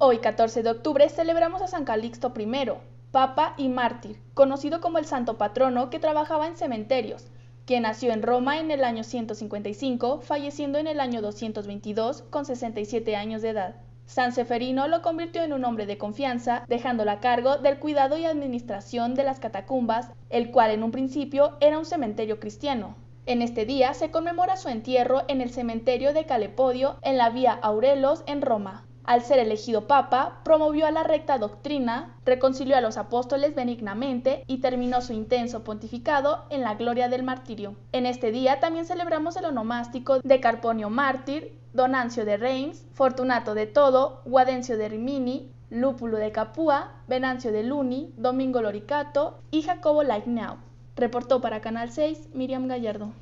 Hoy, 14 de octubre, celebramos a San Calixto I, papa y mártir, conocido como el santo patrono que trabajaba en cementerios, quien nació en Roma en el año 155, falleciendo en el año 222 con 67 años de edad. San Seferino lo convirtió en un hombre de confianza, dejándolo a cargo del cuidado y administración de las catacumbas, el cual en un principio era un cementerio cristiano, en este día se conmemora su entierro en el cementerio de Calepodio, en la vía Aurelos, en Roma. Al ser elegido papa, promovió a la recta doctrina, reconcilió a los apóstoles benignamente y terminó su intenso pontificado en la gloria del martirio. En este día también celebramos el onomástico de Carponio mártir, Donancio de Reims, Fortunato de Todo, Guadencio de Rimini, Lúpulo de Capua, Venancio de Luni, Domingo Loricato y Jacobo Lightnow. Reportó para Canal 6 Miriam Gallardo.